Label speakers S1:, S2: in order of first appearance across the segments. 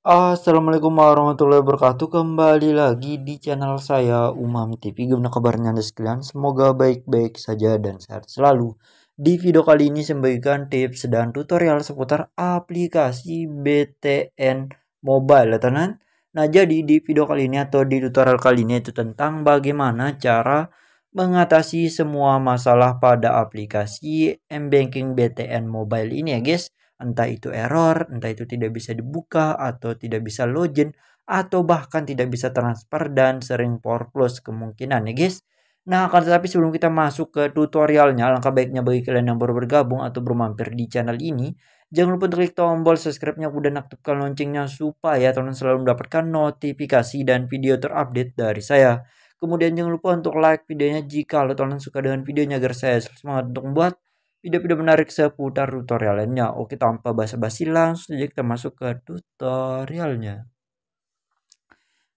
S1: Assalamualaikum warahmatullahi wabarakatuh Kembali lagi di channel saya Umam TV Gimana kabarnya anda sekalian Semoga baik-baik saja dan sehat selalu Di video kali ini saya memberikan tips dan tutorial seputar aplikasi BTN Mobile ya teman Nah jadi di video kali ini atau di tutorial kali ini itu tentang bagaimana cara mengatasi semua masalah pada aplikasi M-Banking BTN Mobile ini ya guys entah itu error, entah itu tidak bisa dibuka atau tidak bisa login atau bahkan tidak bisa transfer dan sering power plus kemungkinan ya guys. Nah, akan tetapi sebelum kita masuk ke tutorialnya, langkah baiknya bagi kalian yang baru bergabung atau bermampir di channel ini, jangan lupa untuk klik tombol subscribe-nya dan aktifkan loncengnya supaya teman selalu mendapatkan notifikasi dan video terupdate dari saya. Kemudian jangan lupa untuk like videonya jika lo teman suka dengan videonya agar saya semangat untuk membuat video-video menarik seputar tutorial lainnya. Oke, tanpa basa-basi langsung saja kita masuk ke tutorialnya.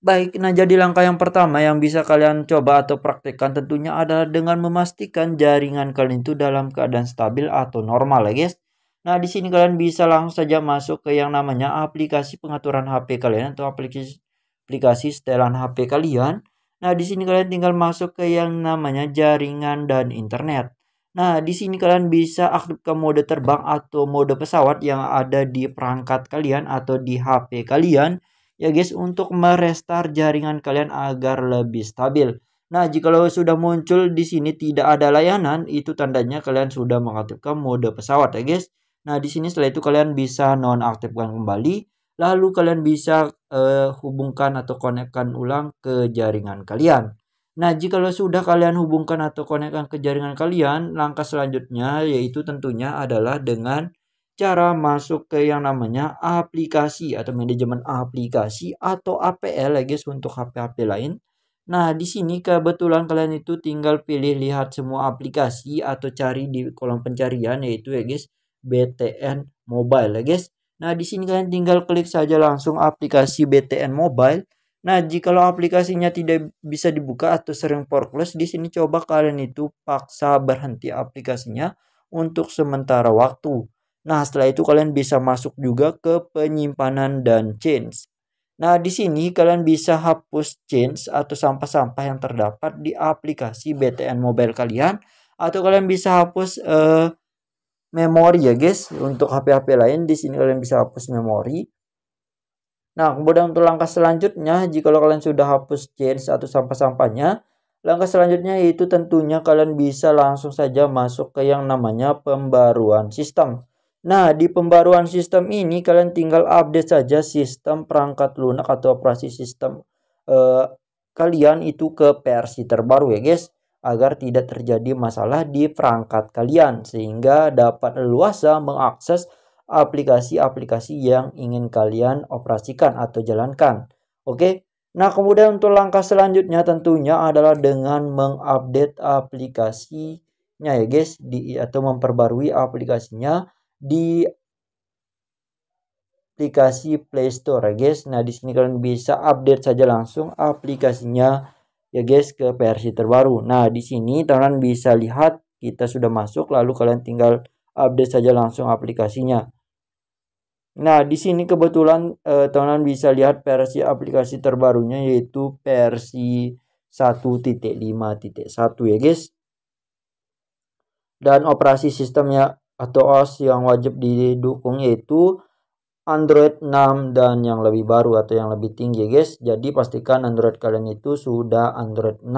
S1: Baik, nah jadi langkah yang pertama yang bisa kalian coba atau praktekkan tentunya adalah dengan memastikan jaringan kalian itu dalam keadaan stabil atau normal ya guys. Nah, di sini kalian bisa langsung saja masuk ke yang namanya aplikasi pengaturan HP kalian atau aplikasi aplikasi setelan HP kalian. Nah, di sini kalian tinggal masuk ke yang namanya jaringan dan internet. Nah, di sini kalian bisa aktifkan mode terbang atau mode pesawat yang ada di perangkat kalian atau di HP kalian ya guys untuk merestar jaringan kalian agar lebih stabil. Nah, jika sudah muncul di sini tidak ada layanan, itu tandanya kalian sudah mengaktifkan mode pesawat ya guys. Nah, di sini setelah itu kalian bisa nonaktifkan kembali, lalu kalian bisa uh, hubungkan atau konekkan ulang ke jaringan kalian. Nah, jika sudah kalian hubungkan atau konekkan ke jaringan kalian, langkah selanjutnya yaitu tentunya adalah dengan cara masuk ke yang namanya aplikasi atau manajemen aplikasi atau APL ya guys untuk HP-HP lain. Nah, di sini kebetulan kalian itu tinggal pilih lihat semua aplikasi atau cari di kolom pencarian yaitu ya guys BTN Mobile ya guys. Nah, di sini kalian tinggal klik saja langsung aplikasi BTN Mobile. Nah, jika lo aplikasinya tidak bisa dibuka atau sering forkless di sini coba kalian itu paksa berhenti aplikasinya untuk sementara waktu. Nah, setelah itu kalian bisa masuk juga ke penyimpanan dan change. Nah, di sini kalian bisa hapus change atau sampah-sampah yang terdapat di aplikasi BTN Mobile kalian atau kalian bisa hapus uh, memori ya guys untuk HP-HP lain di sini kalian bisa hapus memori Nah, kemudian untuk langkah selanjutnya, jika kalian sudah hapus change atau sampah-sampahnya, langkah selanjutnya yaitu tentunya kalian bisa langsung saja masuk ke yang namanya pembaruan sistem. Nah, di pembaruan sistem ini kalian tinggal update saja sistem perangkat lunak atau operasi sistem eh, kalian itu ke versi terbaru ya guys. Agar tidak terjadi masalah di perangkat kalian sehingga dapat leluasa mengakses aplikasi-aplikasi yang ingin kalian operasikan atau jalankan. Oke. Nah, kemudian untuk langkah selanjutnya tentunya adalah dengan mengupdate aplikasinya ya, guys, di atau memperbarui aplikasinya di aplikasi Play Store ya, guys. Nah, di sini kalian bisa update saja langsung aplikasinya ya, guys, ke versi terbaru. Nah, di sini kalian bisa lihat kita sudah masuk lalu kalian tinggal update saja langsung aplikasinya. Nah, di sini kebetulan teman eh, teman-teman bisa lihat versi aplikasi terbarunya yaitu versi 1.5.1 ya guys. Dan operasi sistemnya atau OS yang wajib didukung yaitu Android 6 dan yang lebih baru atau yang lebih tinggi ya guys. Jadi pastikan Android kalian itu sudah Android 6.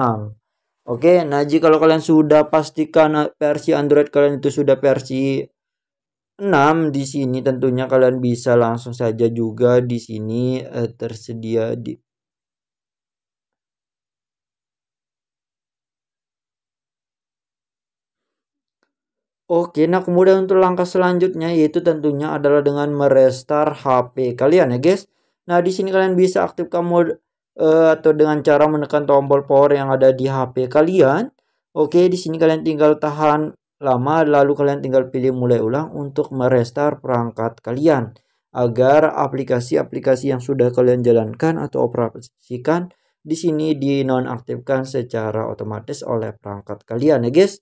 S1: Oke, nah jika kalau kalian sudah pastikan versi Android kalian itu sudah versi 6 di sini tentunya kalian bisa langsung saja juga di sini eh, tersedia di Oke, nah kemudian untuk langkah selanjutnya yaitu tentunya adalah dengan merestart HP kalian ya guys. Nah di sini kalian bisa aktifkan mode uh, atau dengan cara menekan tombol power yang ada di HP kalian. Oke, di sini kalian tinggal tahan lama lalu kalian tinggal pilih mulai ulang untuk merestart perangkat kalian agar aplikasi-aplikasi yang sudah kalian jalankan atau operasikan di sini dinonaktifkan secara otomatis oleh perangkat kalian ya guys.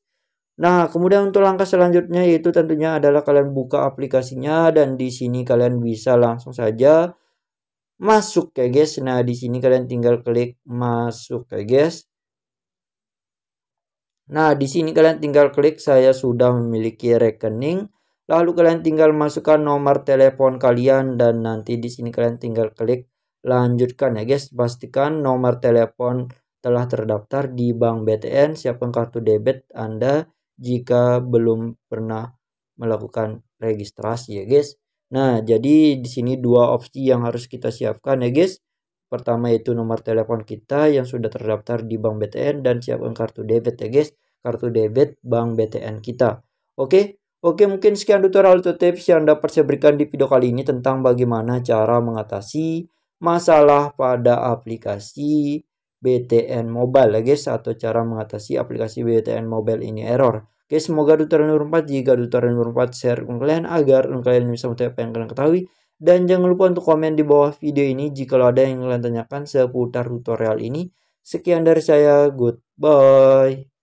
S1: Nah, kemudian untuk langkah selanjutnya yaitu tentunya adalah kalian buka aplikasinya dan di sini kalian bisa langsung saja masuk ya guys. Nah, di sini kalian tinggal klik masuk ya guys. Nah, di sini kalian tinggal klik saya sudah memiliki rekening. Lalu kalian tinggal masukkan nomor telepon kalian dan nanti di sini kalian tinggal klik lanjutkan ya guys. Pastikan nomor telepon telah terdaftar di Bank BTN. Siapkan kartu debit Anda jika belum pernah melakukan registrasi ya guys. Nah, jadi di sini dua opsi yang harus kita siapkan ya guys. Pertama itu nomor telepon kita yang sudah terdaftar di Bank BTN dan siapkan kartu debit ya guys. Kartu debit Bank BTN kita. Oke, oke mungkin sekian tutorial atau tips yang dapat saya berikan di video kali ini tentang bagaimana cara mengatasi masalah pada aplikasi BTN Mobile ya guys atau cara mengatasi aplikasi BTN Mobile ini error. Oke, semoga tutorial nomor 4 jika tutorial nomor 4 share kalian agar kalian bisa mengetahui apa yang kalian ketahui dan jangan lupa untuk komen di bawah video ini jika ada yang kalian tanyakan seputar tutorial ini. Sekian dari saya, goodbye.